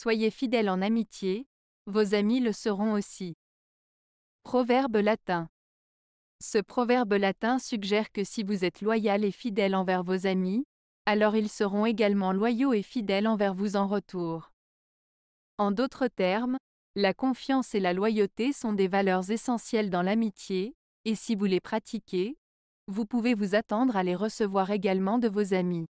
Soyez fidèles en amitié, vos amis le seront aussi. Proverbe latin. Ce proverbe latin suggère que si vous êtes loyal et fidèle envers vos amis, alors ils seront également loyaux et fidèles envers vous en retour. En d'autres termes, la confiance et la loyauté sont des valeurs essentielles dans l'amitié, et si vous les pratiquez, vous pouvez vous attendre à les recevoir également de vos amis.